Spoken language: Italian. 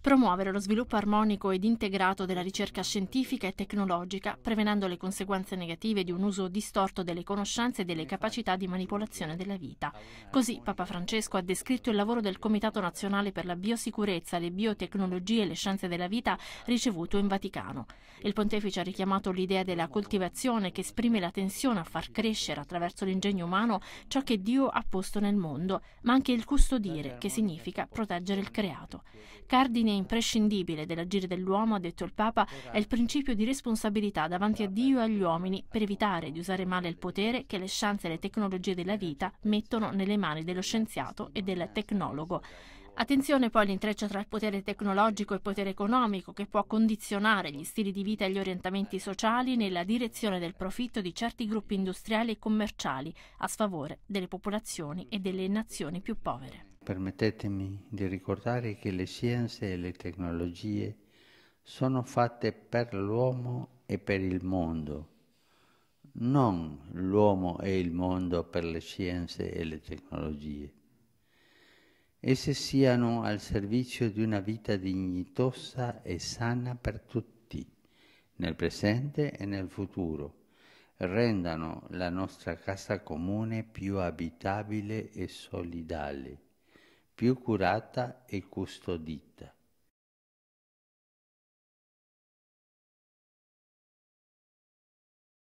Promuovere lo sviluppo armonico ed integrato della ricerca scientifica e tecnologica, prevenendo le conseguenze negative di un uso distorto delle conoscenze e delle capacità di manipolazione della vita. Così Papa Francesco ha descritto il lavoro del Comitato Nazionale per la Biosicurezza, le Biotecnologie e le Scienze della Vita ricevuto in Vaticano. Il pontefice ha richiamato l'idea della coltivazione che esprime la tensione a far crescere attraverso l'ingegno umano ciò che Dio ha posto nel mondo, ma anche il custodire, che significa proteggere il creato. Cardini linea imprescindibile dell'agire dell'uomo, ha detto il Papa, è il principio di responsabilità davanti a Dio e agli uomini per evitare di usare male il potere che le scienze e le tecnologie della vita mettono nelle mani dello scienziato e del tecnologo. Attenzione poi all'intreccio tra il potere tecnologico e il potere economico che può condizionare gli stili di vita e gli orientamenti sociali nella direzione del profitto di certi gruppi industriali e commerciali a sfavore delle popolazioni e delle nazioni più povere. Permettetemi di ricordare che le scienze e le tecnologie sono fatte per l'uomo e per il mondo, non l'uomo e il mondo per le scienze e le tecnologie. Esse siano al servizio di una vita dignitosa e sana per tutti, nel presente e nel futuro, rendano la nostra casa comune più abitabile e solidale più curata e custodita.